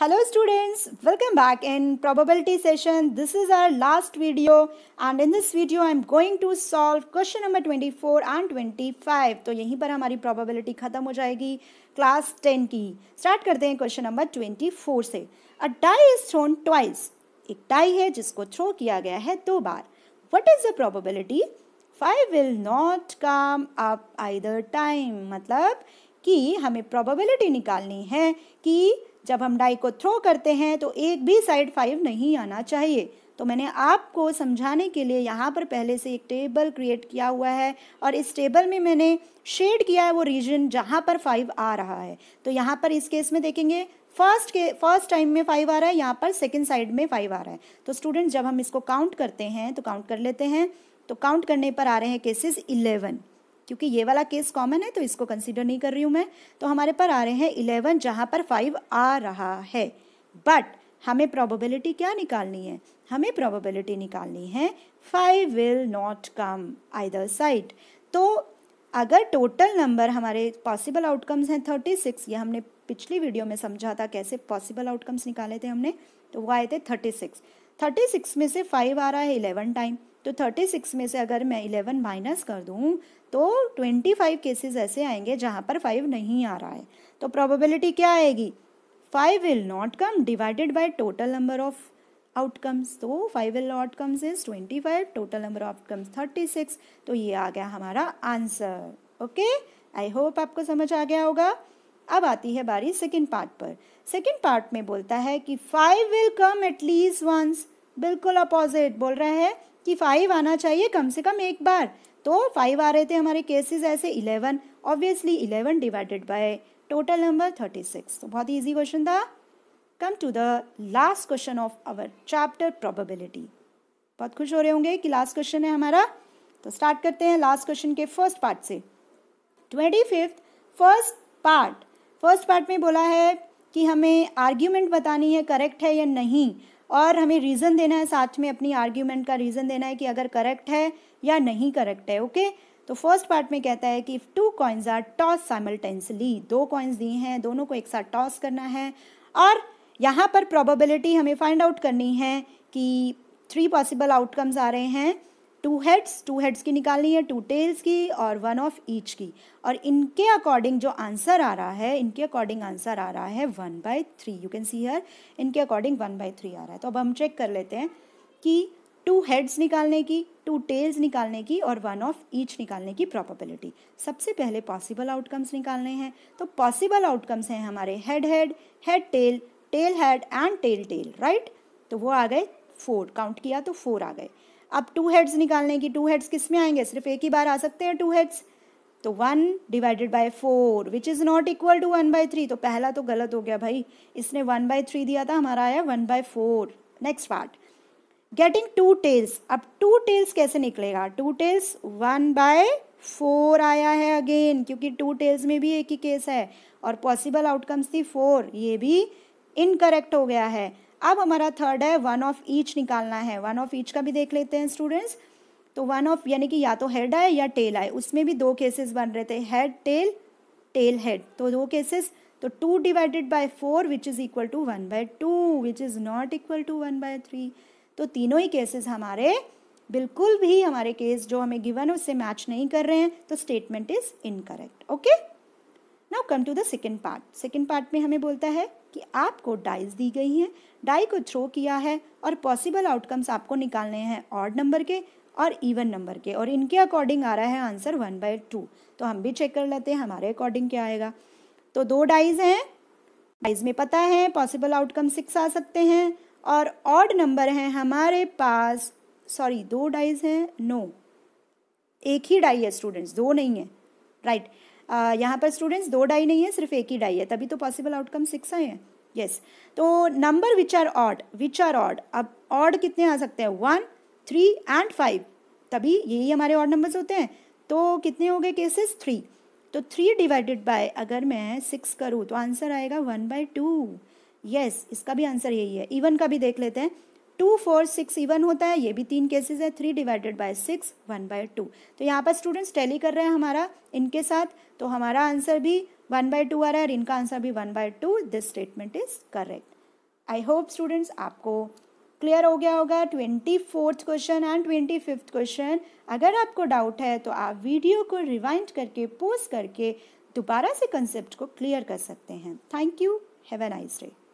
Hello students, welcome back in probability session. This is our last video and in this video I am going to solve question number 24 and 25. तो यहीं पर हमारी probability खत्म हो जाएगी class 10 की start करते हैं क्वेश्चन नंबर 24 से a die is thrown twice एक डाई है जिसको थ्रो किया गया है दो बार what is the probability five will not come up either time मतलब कि हमें प्रोबेबिलिटी निकालनी है कि जब हम डाई को थ्रो करते हैं तो एक भी साइड फाइव नहीं आना चाहिए तो मैंने आपको समझाने के लिए यहाँ पर पहले से एक टेबल क्रिएट किया हुआ है और इस टेबल में मैंने शेड किया है वो रीजन जहाँ पर फाइव आ रहा है तो यहाँ पर इस केस में देखेंगे फर्स्ट के फर्स्ट टाइम में फाइव आ रहा है यहाँ पर सेकेंड साइड में फाइव आ रहा है तो स्टूडेंट्स जब हम इसको काउंट करते हैं तो काउंट कर लेते हैं तो काउंट करने पर आ रहे हैं केसेस इलेवन क्योंकि ये वाला केस कॉमन है तो इसको कंसिडर नहीं कर रही हूँ मैं तो हमारे पर आ रहे हैं इलेवन जहाँ पर फाइव आ रहा है बट हमें प्रोबेबिलिटी क्या निकालनी है हमें प्रोबेबिलिटी निकालनी है five will not come either side तो अगर टोटल नंबर हमारे पॉसिबल आउटकम्स हैं थर्टी सिक्स ये हमने पिछली वीडियो में समझा था कैसे पॉसिबल आउटकम्स निकाले थे हमने तो वो आए थे थर्टी सिक्स थर्टी सिक्स में से फाइव आ रहा है इलेवन टाइम तो थर्टी सिक्स में से अगर मैं इलेवन माइनस कर दूँ तो ट्वेंटी फाइव केसेज ऐसे आएंगे जहाँ पर फाइव नहीं आ रहा है तो प्रोबेबिलिटी क्या आएगी five will not come divided by total number of outcomes तो five will outcomes is twenty five total number of outcomes thirty six तो ये आ गया हमारा आंसर ओके आई होप आपको समझ आ गया होगा अब आती है बारी सेकेंड पार्ट पर सेकेंड पार्ट में बोलता है कि five will come at least once बिल्कुल अपोजिट बोल रहा है कि फाइव आना चाहिए कम से कम एक बार तो फाइव आ रहे थे हमारे केसेस ऐसे eleven obviously eleven divided by total number thirty six तो बहुत ही ईजी क्वेश्चन था come to the last question of our chapter probability बहुत खुश हो रहे होंगे कि लास्ट क्वेश्चन है हमारा तो स्टार्ट करते हैं लास्ट क्वेश्चन के फर्स्ट पार्ट से twenty fifth first part first part में बोला है कि हमें आर्ग्यूमेंट बतानी है करेक्ट है या नहीं और हमें रीज़न देना है साथ में अपनी आर्ग्यूमेंट का रीज़न देना है कि अगर करेक्ट है या नहीं करेक्ट है ओके तो फर्स्ट पार्ट में कहता है कि if two coins are toss simultaneously दो कॉइन्स दिए हैं दोनों को एक साथ टॉस करना है और यहाँ पर प्रोबेबिलिटी हमें फाइंड आउट करनी है कि थ्री पॉसिबल आउटकम्स आ रहे हैं टू हेड्स टू हेड्स की निकालनी है टू टेल्स की और वन ऑफ ईच की और इनके अकॉर्डिंग जो आंसर आ रहा है इनके अकॉर्डिंग आंसर आ रहा है one by three you can see हर इनके अकॉर्डिंग वन बाय थ्री आ रहा है तो अब हम चेक कर लेते हैं कि टू हेड्स निकालने की टू टेल्स निकालने की और वन ऑफ ईच निकालने की प्रॉपेबिलिटी सबसे पहले पॉसिबल आउटकम्स निकालने हैं तो पॉसिबल आउटकम्स हैं हमारे head head head tail tail head and tail tail right तो वो आ गए फोर काउंट किया तो फोर आ गए अब टू हेड्स निकालने की टू हेड्स किस में आएंगे सिर्फ एक ही बार आ सकते हैं टू हेड्स तो one divided by four which is not equal to one by three तो पहला तो गलत हो गया भाई इसने वन बाई थ्री दिया था हमारा आया one by four next part getting two tails अब टू टेल्स कैसे निकलेगा two tails one by four आया है अगेन क्योंकि टू टेल्स में भी एक ही केस है और पॉसिबल आउटकम्स थी फोर ये भी इनकरेक्ट हो गया है अब हमारा थर्ड है वन ऑफ ईच निकालना है वन ऑफ ईच का भी देख लेते हैं स्टूडेंट्स तो वन ऑफ यानी कि या तो हेड आए या टेल आए उसमें भी दो केसेस बन रहे थे हेड टेल टेल हेड तो दो केसेस तो two divided by four which is equal to one by two which is not equal to one by three तो तीनों ही केसेस हमारे बिल्कुल भी हमारे केस जो हमें गिवन है उससे मैच नहीं कर रहे हैं तो statement is incorrect okay now come to the second part second part में हमें बोलता है कि आपको डाइज दी गई हैं डाई को थ्रो किया है और पॉसिबल आउटकम्स आपको निकालने हैं ऑड नंबर के और इवन नंबर के और इनके अकॉर्डिंग आ रहा है आंसर वन बाय टू तो हम भी चेक कर लेते हैं हमारे अकॉर्डिंग क्या आएगा तो दो डाइज हैं डाइज में पता है पॉसिबल आउटकम सिक्स आ सकते हैं और ऑड नंबर हैं हमारे पास सॉरी दो डाइज हैं नो एक ही डाई है स्टूडेंट्स दो नहीं है राइट right. यहाँ पर स्टूडेंट्स दो डाई नहीं है सिर्फ एक ही डाई है तभी तो पॉसिबल आउटकम सिक्स आए हैं यस तो number which are odd which are odd अब ऑड कितने आ सकते हैं वन थ्री एंड फाइव तभी यही हमारे ऑड नंबर्स होते हैं तो कितने हो गए केसेस थ्री तो थ्री डिवाइडेड बाय अगर मैं सिक्स करूँ तो आंसर आएगा वन बाय टू यस इसका भी आंसर यही है इवन का भी देख लेते हैं टू फोर सिक्स इवन होता है ये भी तीन केसेस है three divided by six one by two तो यहाँ पर स्टूडेंट्स टैली कर रहे हैं हमारा इनके साथ तो हमारा आंसर भी वन बाय टू आ रहा है और इनका आंसर भी one by two this statement is correct I hope students आपको क्लियर हो गया होगा twenty fourth question and twenty fifth question अगर आपको डाउट है तो आप वीडियो को रिवाइंड करके पोस्ट करके दोबारा से कंसेप्ट को क्लियर कर सकते हैं thank you have a nice day